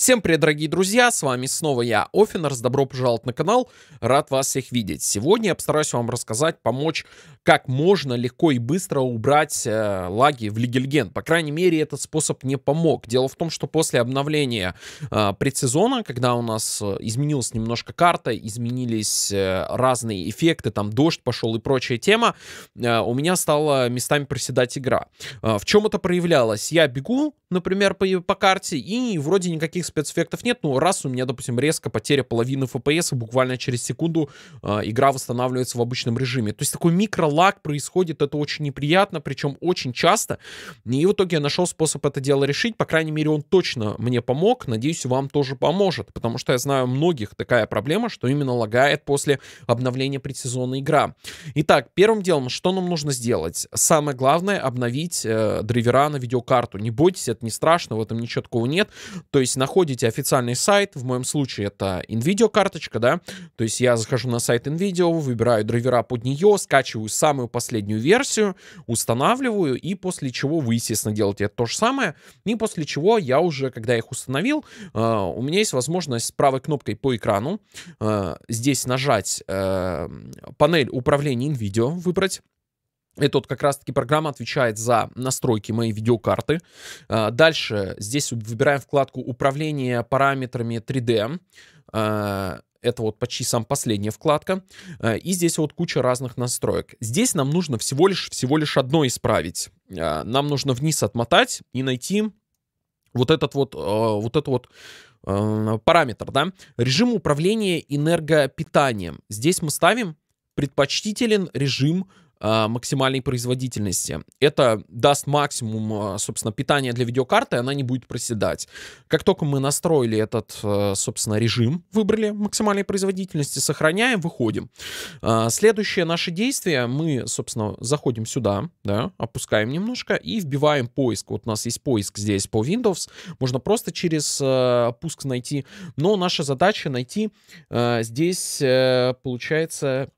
Всем привет, дорогие друзья, с вами снова я, Офинерс, добро пожаловать на канал, рад вас всех видеть. Сегодня я постараюсь вам рассказать, помочь, как можно легко и быстро убрать э, лаги в Лиге Легенд. По крайней мере, этот способ не помог. Дело в том, что после обновления э, предсезона, когда у нас э, изменилась немножко карта, изменились э, разные эффекты, там дождь пошел и прочая тема, э, у меня стала местами проседать игра. Э, в чем это проявлялось? Я бегу, например, по, по карте, и вроде никаких спецэффектов нет. Ну, раз у меня, допустим, резко потеря половины FPS, и буквально через секунду э, игра восстанавливается в обычном режиме. То есть такой микролаг происходит, это очень неприятно, причем очень часто. И в итоге я нашел способ это дело решить. По крайней мере, он точно мне помог. Надеюсь, вам тоже поможет, потому что я знаю многих такая проблема, что именно лагает после обновления предсезонной игра. Итак, первым делом, что нам нужно сделать? Самое главное, обновить э, драйвера на видеокарту. Не бойтесь, это не страшно, в этом ничего такого нет. То есть находим находите официальный сайт, в моем случае это NVIDIA карточка, да, то есть я захожу на сайт NVIDIA, выбираю драйвера под нее, скачиваю самую последнюю версию, устанавливаю, и после чего вы, естественно, делаете то же самое, и после чего я уже, когда их установил, э, у меня есть возможность правой кнопкой по экрану э, здесь нажать э, панель управления NVIDIA, выбрать, это вот как раз-таки программа отвечает за настройки моей видеокарты. А, дальше здесь выбираем вкладку «Управление параметрами 3D». А, это вот почти сам последняя вкладка. А, и здесь вот куча разных настроек. Здесь нам нужно всего лишь, всего лишь одно исправить. Нам нужно вниз отмотать и найти вот этот вот, вот этот вот параметр, да. Режим управления энергопитанием. Здесь мы ставим предпочтителен режим а, максимальной производительности. Это даст максимум, а, собственно, питания для видеокарты, она не будет проседать. Как только мы настроили этот, а, собственно, режим, выбрали максимальной производительности, сохраняем, выходим. Следующее наше действие, мы, собственно, заходим сюда, да, опускаем немножко и вбиваем поиск. Вот у нас есть поиск здесь по Windows, можно просто через пуск найти, но наша задача найти здесь, э, получается,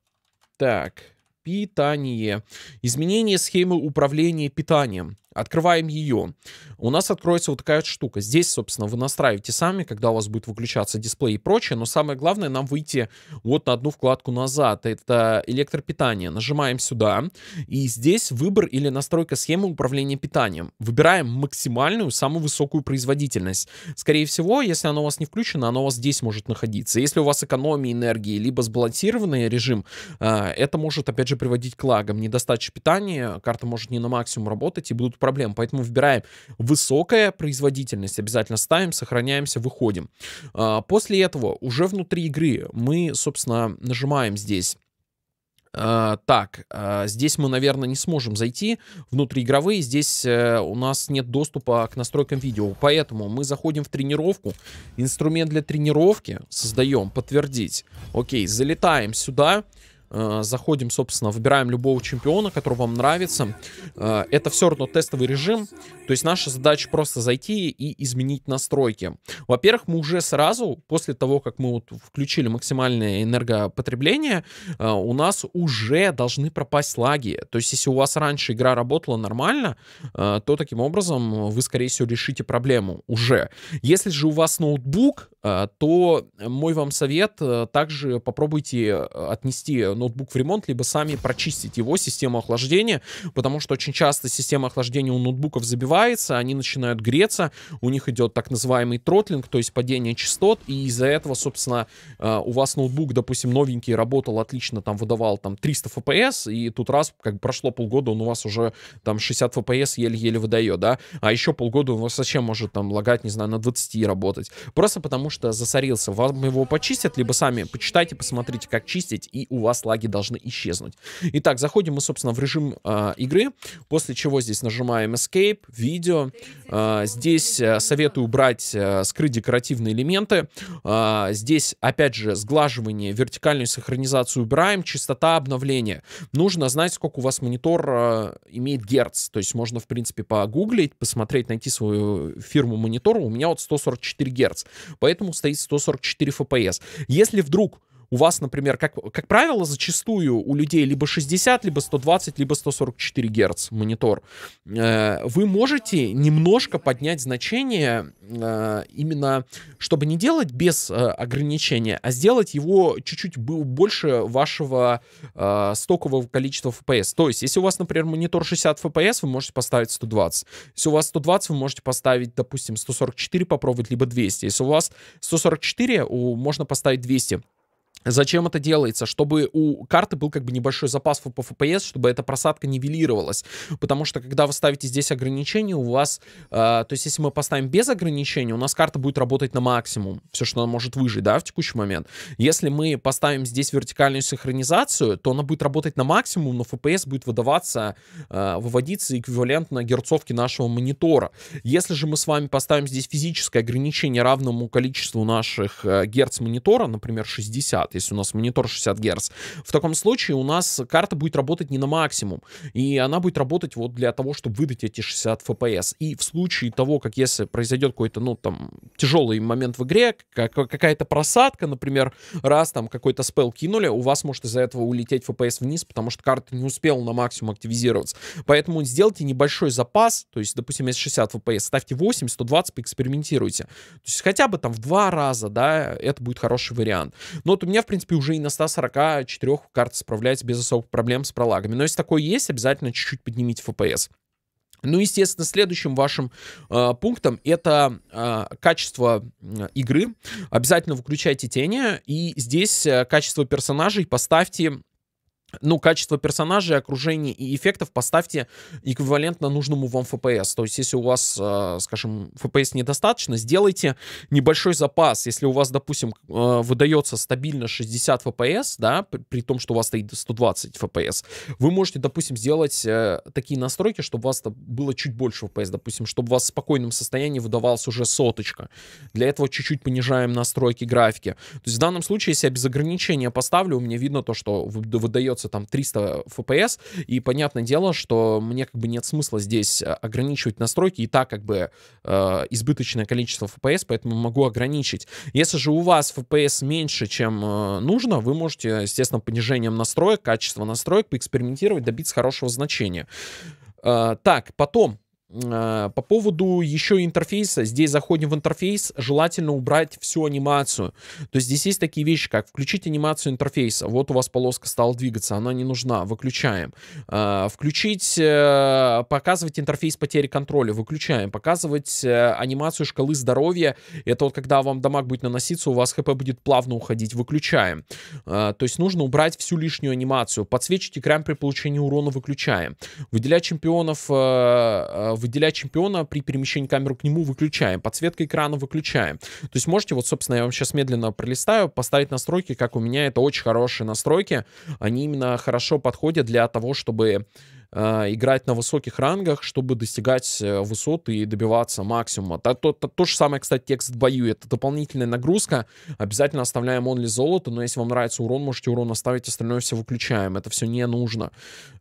так, питание. Изменение схемы управления питанием. Открываем ее. У нас откроется вот такая вот штука. Здесь, собственно, вы настраиваете сами, когда у вас будет выключаться дисплей и прочее. Но самое главное, нам выйти вот на одну вкладку назад. Это электропитание. Нажимаем сюда. И здесь выбор или настройка схемы управления питанием. Выбираем максимальную, самую высокую производительность. Скорее всего, если оно у вас не включено, оно у вас здесь может находиться. Если у вас экономия энергии, либо сбалансированный режим, э, это может, опять же, приводить к лагам. Недостача питания, карта может не на максимум работать и будут проблем. Поэтому выбираем высокая производительность, обязательно ставим, сохраняемся, выходим. А, после этого уже внутри игры мы, собственно, нажимаем здесь Uh, так, uh, здесь мы, наверное, не сможем зайти внутриигровые. Здесь uh, у нас нет доступа к настройкам видео. Поэтому мы заходим в тренировку. Инструмент для тренировки создаем. Подтвердить. Окей, okay, залетаем сюда. Сюда. Э, заходим, собственно, выбираем любого чемпиона, который вам нравится. Э, это все равно тестовый режим. То есть наша задача просто зайти и изменить настройки. Во-первых, мы уже сразу, после того, как мы вот включили максимальное энергопотребление, э, у нас уже должны пропасть лаги. То есть если у вас раньше игра работала нормально, то таким образом вы, скорее всего, решите проблему уже. Если же у вас ноутбук, Э, то мой вам совет, э, также попробуйте э, отнести ноутбук в ремонт, либо сами прочистить его систему охлаждения, потому что очень часто система охлаждения у ноутбуков забивается, они начинают греться, у них идет так называемый тротлинг, то есть падение частот, и из-за этого, собственно, у вас ноутбук, допустим, новенький, работал отлично, там выдавал там 300 FPS, и тут раз, как прошло полгода, он у вас уже там 60 FPS еле-еле выдает, да, а еще полгода он у вас зачем может там лагать, не знаю, на 20 работать, просто потому что засорился. Вам его почистят, либо сами почитайте, посмотрите, как чистить, и у вас лаги должны исчезнуть. Итак, заходим мы, собственно, в режим э, игры, после чего здесь нажимаем Escape, видео. Э, здесь э, советую брать, э, скрыть декоративные элементы. Э, здесь, опять же, сглаживание, вертикальную синхронизацию убираем, частота обновления. Нужно знать, сколько у вас монитор э, имеет герц. То есть можно, в принципе, погуглить, посмотреть, найти свою фирму монитора. У меня вот 144 герц. Поэтому поэтому стоит 144 FPS. Если вдруг у вас, например, как, как правило, зачастую у людей либо 60, либо 120, либо 144 Гц монитор, э, вы можете немножко поднять значение э, именно, чтобы не делать без э, ограничения, а сделать его чуть-чуть больше вашего стокового количества FPS. То есть, если у вас, например, монитор 60 FPS, вы можете поставить 120. Если у вас 120, вы можете поставить, допустим, 144 попробовать, либо 200. Если у вас 144, у можно поставить 200. Зачем это делается? Чтобы у карты был как бы небольшой запас по FPS, чтобы эта просадка нивелировалась. Потому что когда вы ставите здесь ограничение у вас... Э, то есть если мы поставим без ограничения, у нас карта будет работать на максимум. Все, что она может выжить, да, в текущий момент. Если мы поставим здесь вертикальную синхронизацию, то она будет работать на максимум, но FPS будет выдаваться, э, выводиться эквивалентно герцовке нашего монитора. Если же мы с вами поставим здесь физическое ограничение равному количеству наших э, герц монитора, например, 60, 60, если у нас монитор 60 Гц. В таком случае у нас карта будет работать не на максимум, и она будет работать вот для того, чтобы выдать эти 60 FPS. И в случае того, как если произойдет какой-то, ну, там, тяжелый момент в игре, какая-то просадка, например, раз там какой-то спел кинули, у вас может из-за этого улететь FPS вниз, потому что карта не успела на максимум активизироваться. Поэтому сделайте небольшой запас, то есть, допустим, если 60 FPS, ставьте 8, 120, поэкспериментируйте. То есть хотя бы там в два раза, да, это будет хороший вариант. Но вот у меня меня, в принципе, уже и на 144 карт справляется без особых проблем с пролагами. Но если такое есть, обязательно чуть-чуть поднимите FPS. Ну, естественно, следующим вашим э, пунктом это э, качество э, игры. Обязательно выключайте тени. И здесь э, качество персонажей поставьте ну, качество персонажей, окружения и эффектов поставьте эквивалентно нужному вам FPS. То есть, если у вас, э, скажем, FPS недостаточно, сделайте небольшой запас. Если у вас, допустим, э, выдается стабильно 60 FPS, да, при том, что у вас стоит 120 FPS, вы можете, допустим, сделать э, такие настройки, чтобы у вас было чуть больше FPS, допустим, чтобы у вас в спокойном состоянии выдавалась уже соточка. Для этого чуть-чуть понижаем настройки графики. То есть, в данном случае, если я без ограничения поставлю, у меня видно то, что выдается операцию там 300 FPS, и понятное дело, что мне как бы нет смысла здесь э, ограничивать настройки, и так как бы э, избыточное количество FPS, поэтому могу ограничить. Если же у вас FPS меньше, чем э, нужно, вы можете, естественно, понижением настроек, качества настроек поэкспериментировать, добиться хорошего значения. Э, так, потом Э, по поводу еще интерфейса, здесь заходим в интерфейс, желательно убрать всю анимацию. То есть здесь есть такие вещи, как включить анимацию интерфейса. Вот у вас полоска стала двигаться, она не нужна, выключаем. Э, включить, э, показывать интерфейс потери контроля, выключаем. Показывать анимацию шкалы здоровья, это вот когда вам дамаг будет наноситься, у вас хп будет плавно уходить, выключаем. То есть нужно убрать всю лишнюю анимацию. Подсвечить экран при получении урона, выключаем. Выделять чемпионов выделять чемпиона при перемещении камеры к нему выключаем, подсветка экрана выключаем. То есть можете, вот, собственно, я вам сейчас медленно пролистаю, поставить настройки, как у меня, это очень хорошие настройки, они именно хорошо подходят для того, чтобы Э, играть на высоких рангах, чтобы достигать э, высоты и добиваться максимума. То, то, то, то же самое, кстати, текст бою. Это дополнительная нагрузка. Обязательно оставляем онли золото, но если вам нравится урон, можете урон оставить, остальное все выключаем. Это все не нужно.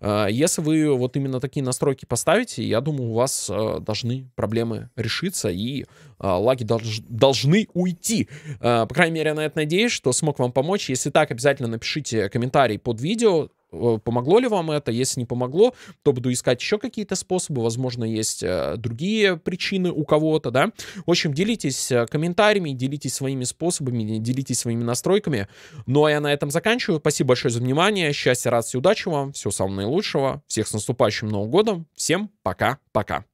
Э, если вы вот именно такие настройки поставите, я думаю, у вас должны проблемы решиться и лаги долж, должны уйти. По крайней мере, я на это надеюсь, что смог вам помочь. Если так, обязательно напишите комментарий под видео, Э, помогло ли вам это? Если не помогло, то буду искать еще какие-то способы. Возможно, есть э, другие причины у кого-то, да. В общем, делитесь э, комментариями, делитесь своими способами, делитесь своими настройками. Ну, а я на этом заканчиваю. Спасибо большое за внимание. Счастья, радости, удачи вам. Всего самого наилучшего. Всех с наступающим Новым годом. Всем пока-пока.